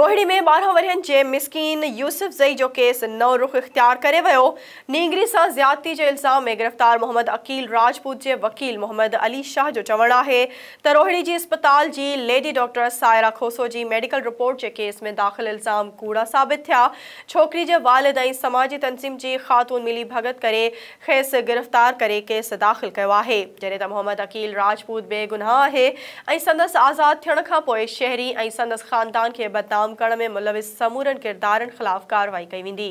रोहिणी में बारह वरहनि के मिसकिन यूसुफ ज़ई जो केस नव रुख इख़्तियार करे वो नीगरी से ज़्यादती के इल्ज़ाम में गिरफ़्तार मोहम्मद अकील राजपूत के वकील मोहम्मद अली शाह जो चवण है त रोहिणी की अस्पताल की लेडी डॉक्टर सायरा खोसो की मेडिकल रिपोर्ट के केस में दाख़िल इल्ज़ाम कूड़ा साबित थे छोक के वालिद ऐं समाजी तंजीम की ख़ातून मिली भगत कर खेस गिरफ़्तार कर केस दाख़िल किया है जैसे त मोहम्मद अकील राजपूत बेगुनाह है संदस आज़ाद आज़ादु थियण शहरी ऐं संदस ख़ानदान के बदनाम कमकण में मुलविस समूरनि किरदारनि ख़िलाफ़ु कार्रवाई कई वेंदी